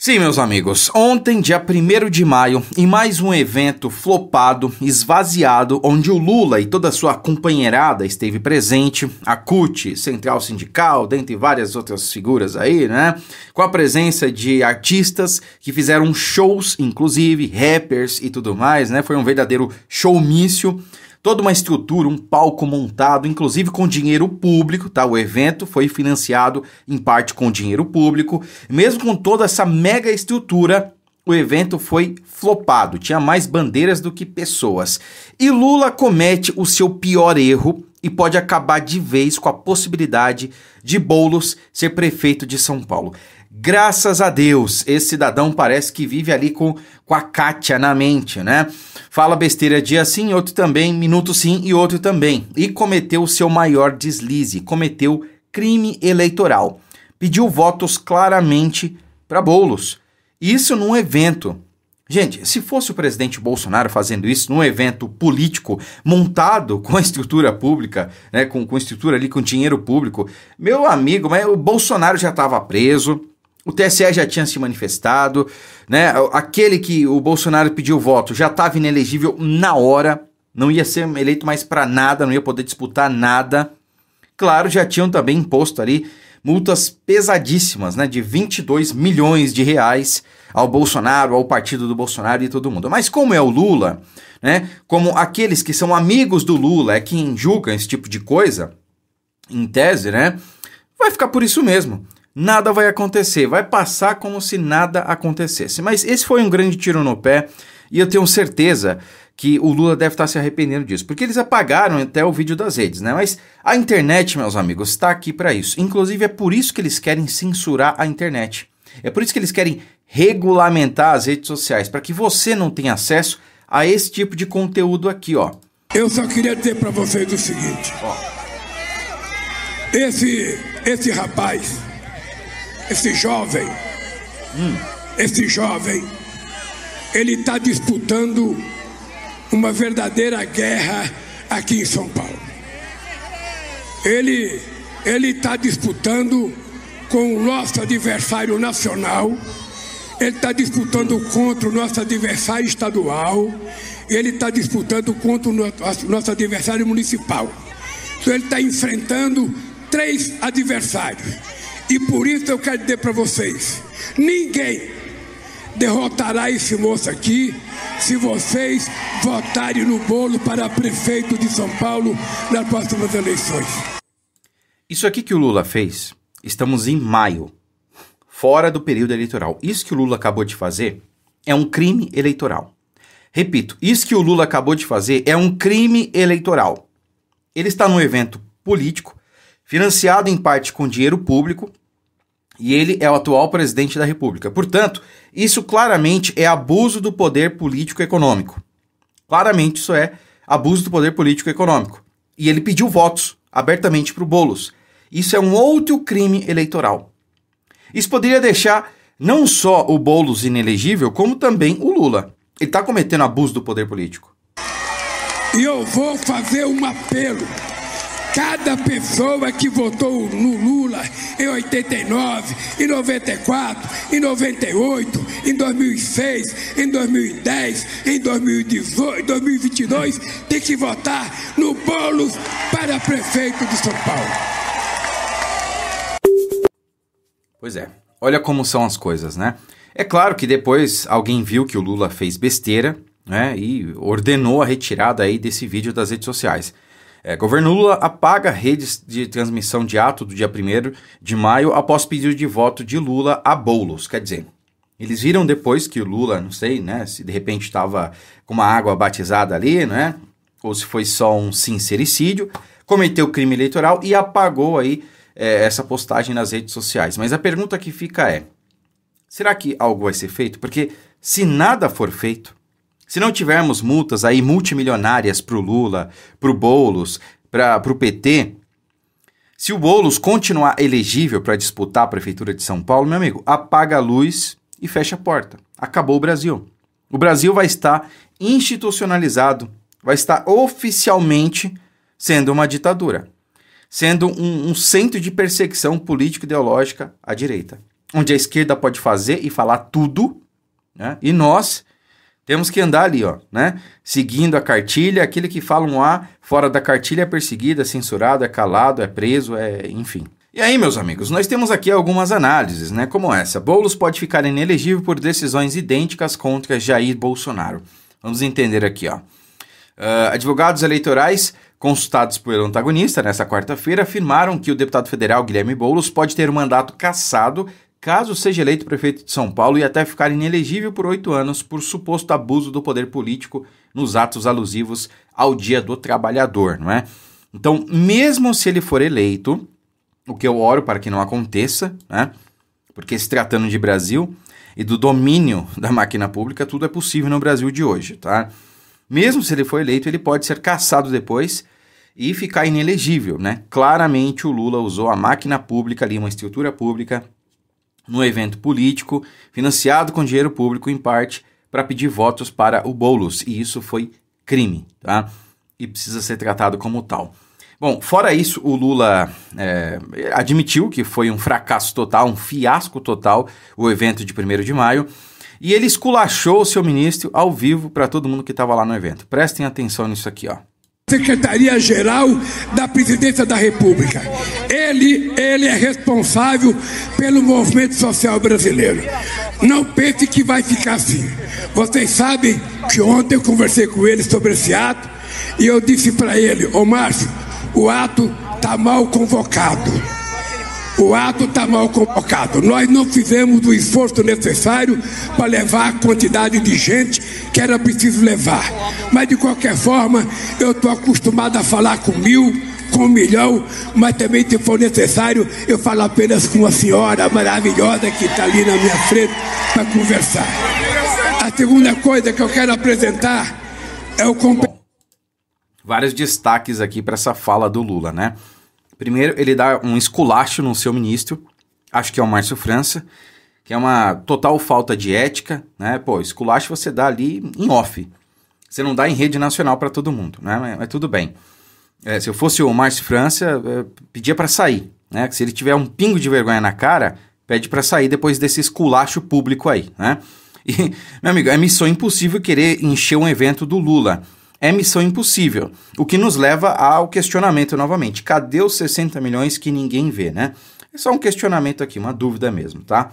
Sim, meus amigos, ontem, dia 1 de maio, em mais um evento flopado, esvaziado, onde o Lula e toda a sua companheirada esteve presente, a CUT, Central Sindical, dentre várias outras figuras aí, né? Com a presença de artistas que fizeram shows, inclusive, rappers e tudo mais, né? Foi um verdadeiro showmício toda uma estrutura, um palco montado, inclusive com dinheiro público, tá? O evento foi financiado em parte com dinheiro público. Mesmo com toda essa mega estrutura, o evento foi flopado, tinha mais bandeiras do que pessoas. E Lula comete o seu pior erro e pode acabar de vez com a possibilidade de Bolos ser prefeito de São Paulo. Graças a Deus, esse cidadão parece que vive ali com, com a Kátia na mente, né? Fala besteira dia sim, outro também, minuto sim e outro também. E cometeu o seu maior deslize, cometeu crime eleitoral. Pediu votos claramente para Bolos. Isso num evento Gente, se fosse o presidente Bolsonaro fazendo isso num evento político montado com a estrutura pública, né, com, com estrutura ali, com dinheiro público, meu amigo, mas o Bolsonaro já estava preso, o TSE já tinha se manifestado, né? Aquele que o Bolsonaro pediu voto já estava inelegível na hora, não ia ser eleito mais para nada, não ia poder disputar nada. Claro, já tinham também imposto ali multas pesadíssimas, né? De 22 milhões de reais ao Bolsonaro, ao partido do Bolsonaro e todo mundo. Mas como é o Lula, né? Como aqueles que são amigos do Lula é quem julga esse tipo de coisa, em tese, né? Vai ficar por isso mesmo. Nada vai acontecer, vai passar como se nada acontecesse. Mas esse foi um grande tiro no pé e eu tenho certeza que o Lula deve estar se arrependendo disso, porque eles apagaram até o vídeo das redes, né? Mas a internet, meus amigos, está aqui para isso. Inclusive é por isso que eles querem censurar a internet. É por isso que eles querem regulamentar as redes sociais, para que você não tenha acesso a esse tipo de conteúdo aqui, ó. Eu só queria dizer para vocês o seguinte. Ó. Esse, esse rapaz, esse jovem, hum. esse jovem, ele está disputando uma verdadeira guerra aqui em São Paulo. Ele ele está disputando com o nosso adversário nacional, ele está disputando contra o nosso adversário estadual, ele está disputando contra o nosso adversário municipal. Então ele está enfrentando três adversários. E por isso eu quero dizer para vocês: ninguém derrotará esse moço aqui se vocês votarem no bolo para prefeito de São Paulo nas próximas eleições. Isso aqui que o Lula fez Estamos em maio, fora do período eleitoral. Isso que o Lula acabou de fazer é um crime eleitoral. Repito, isso que o Lula acabou de fazer é um crime eleitoral. Ele está num evento político, financiado em parte com dinheiro público, e ele é o atual presidente da República. Portanto, isso claramente é abuso do poder político econômico. Claramente isso é abuso do poder político econômico. E ele pediu votos abertamente para o Boulos. Isso é um outro crime eleitoral. Isso poderia deixar não só o Boulos inelegível, como também o Lula. Ele está cometendo abuso do poder político. E eu vou fazer um apelo. Cada pessoa que votou no Lula em 89, em 94, em 98, em 2006, em 2010, em 2018, 2022, tem que votar no Boulos para prefeito de São Paulo. Pois é, olha como são as coisas, né? É claro que depois alguém viu que o Lula fez besteira, né? E ordenou a retirada aí desse vídeo das redes sociais. É, governo Lula apaga redes de transmissão de ato do dia 1 de maio após pedido de voto de Lula a Boulos. Quer dizer, eles viram depois que o Lula, não sei, né, se de repente estava com uma água batizada ali, né, ou se foi só um sincericídio, cometeu crime eleitoral e apagou aí é, essa postagem nas redes sociais. Mas a pergunta que fica é: será que algo vai ser feito? Porque se nada for feito, se não tivermos multas aí multimilionárias para o Lula, para o Boulos, para o PT, se o Boulos continuar elegível para disputar a Prefeitura de São Paulo, meu amigo, apaga a luz e fecha a porta. Acabou o Brasil. O Brasil vai estar institucionalizado, vai estar oficialmente sendo uma ditadura sendo um, um centro de perseguição político-ideológica à direita, onde a esquerda pode fazer e falar tudo, né? e nós temos que andar ali, ó, né? seguindo a cartilha, aquele que fala um A fora da cartilha é perseguido, é censurado, é calado, é preso, é enfim. E aí, meus amigos, nós temos aqui algumas análises, né? Como essa. Boulos pode ficar inelegível por decisões idênticas contra Jair Bolsonaro. Vamos entender aqui, ó. Uh, advogados eleitorais Consultados pelo antagonista nesta quarta-feira, afirmaram que o deputado federal Guilherme Boulos pode ter o um mandato cassado caso seja eleito prefeito de São Paulo e até ficar inelegível por oito anos por suposto abuso do poder político nos atos alusivos ao Dia do Trabalhador, não é? Então, mesmo se ele for eleito, o que eu oro para que não aconteça, né? Porque se tratando de Brasil e do domínio da máquina pública, tudo é possível no Brasil de hoje, tá? Mesmo se ele for eleito, ele pode ser cassado depois e ficar inelegível, né? Claramente o Lula usou a máquina pública ali, uma estrutura pública, no evento político, financiado com dinheiro público em parte, para pedir votos para o Boulos, e isso foi crime, tá? E precisa ser tratado como tal. Bom, fora isso, o Lula é, admitiu que foi um fracasso total, um fiasco total o evento de 1 de maio. E ele esculachou o seu ministro ao vivo para todo mundo que estava lá no evento. Prestem atenção nisso aqui, ó. Secretaria-Geral da Presidência da República. Ele, ele é responsável pelo movimento social brasileiro. Não pense que vai ficar assim. Vocês sabem que ontem eu conversei com ele sobre esse ato e eu disse para ele, ô Márcio, o ato está mal convocado. O ato está mal convocado. Nós não fizemos o esforço necessário para levar a quantidade de gente que era preciso levar. Mas, de qualquer forma, eu estou acostumado a falar com mil, com um milhão, mas também, se for necessário, eu falo apenas com a senhora maravilhosa que está ali na minha frente para conversar. A segunda coisa que eu quero apresentar é o. Bom, vários destaques aqui para essa fala do Lula, né? Primeiro, ele dá um esculacho no seu ministro, acho que é o Márcio França, que é uma total falta de ética, né? Pô, esculacho você dá ali em off. Você não dá em rede nacional para todo mundo, né? Mas, mas tudo bem. É, se eu fosse o Márcio França, é, pedia para sair, né? Se ele tiver um pingo de vergonha na cara, pede para sair depois desse esculacho público aí, né? E, meu amigo, é missão impossível querer encher um evento do Lula é missão impossível. O que nos leva ao questionamento novamente: cadê os 60 milhões que ninguém vê, né? É só um questionamento aqui, uma dúvida mesmo, tá?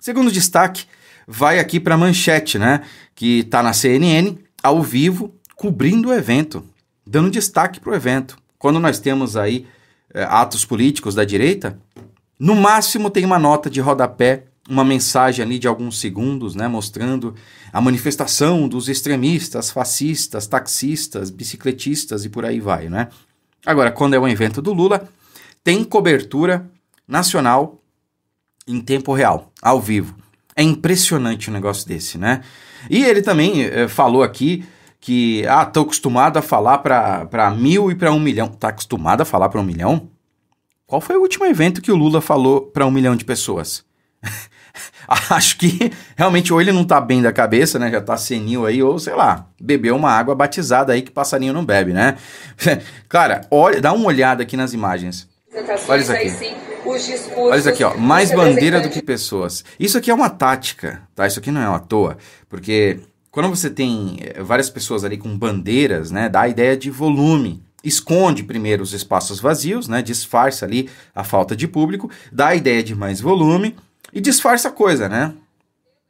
Segundo destaque, vai aqui para a manchete, né? Que está na CNN, ao vivo, cobrindo o evento, dando destaque para o evento. Quando nós temos aí é, atos políticos da direita, no máximo tem uma nota de rodapé uma mensagem ali de alguns segundos, né, mostrando a manifestação dos extremistas, fascistas, taxistas, bicicletistas e por aí vai, né? Agora, quando é o evento do Lula, tem cobertura nacional em tempo real, ao vivo. É impressionante um negócio desse, né? E ele também é, falou aqui que, ah, tô acostumado a falar para mil e para um milhão. Tá acostumado a falar para um milhão? Qual foi o último evento que o Lula falou para um milhão de pessoas? acho que realmente ou ele não tá bem da cabeça, né? Já tá senil aí, ou sei lá, bebeu uma água batizada aí que passarinho não bebe, né? Cara, olha, dá uma olhada aqui nas imagens. Olha isso aqui. Olha isso aqui, ó. Mais bandeira do que pessoas. Isso aqui é uma tática, tá? Isso aqui não é à toa, porque quando você tem eh, várias pessoas ali com bandeiras, né, dá a ideia de volume, esconde primeiro os espaços vazios, né, disfarça ali a falta de público, dá a ideia de mais volume e disfarça a coisa, né?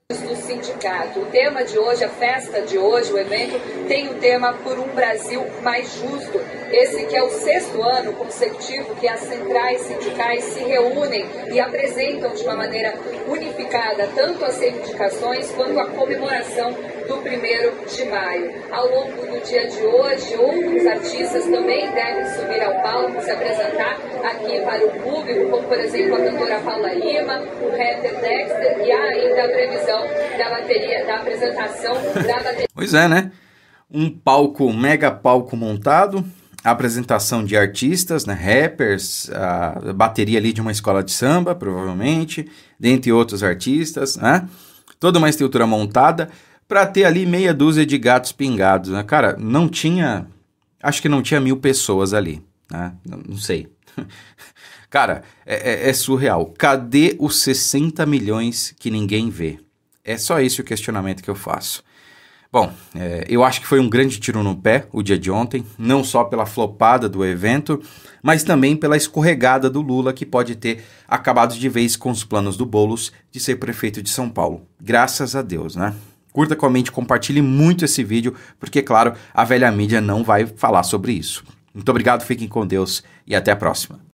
do sindicato. O tema de hoje, a festa de hoje, o evento, tem o tema Por um Brasil Mais Justo. Esse que é o sexto ano consecutivo que as centrais sindicais se reúnem e apresentam de uma maneira unificada tanto as reivindicações quanto a comemoração do 1 de maio. Ao longo do dia de hoje, outros artistas também devem subir ao palco, se apresentar aqui para o público, como por exemplo a cantora Paula Lima, o rapper Dexter e há ainda a previsão da bateria, da apresentação da bateria. pois é, né? Um palco, um mega palco montado, apresentação de artistas, né, rappers, a bateria ali de uma escola de samba, provavelmente, dentre outros artistas, né? Toda uma estrutura montada, para ter ali meia dúzia de gatos pingados, né? Cara, não tinha. Acho que não tinha mil pessoas ali, né? Não, sei. Cara, é, é, é, surreal. Cadê os 60 milhões que ninguém vê? É só esse o questionamento que eu faço. Bom, é, eu acho que foi um grande tiro no pé o dia de ontem, não só pela flopada do evento, mas também pela escorregada do Lula, que pode ter acabado de vez com os planos do Bolos de ser prefeito de São Paulo. Graças a Deus, né? curta, comente, compartilhe muito esse vídeo, porque, claro, a velha mídia não vai falar sobre isso. Muito obrigado, fiquem com Deus e até a próxima.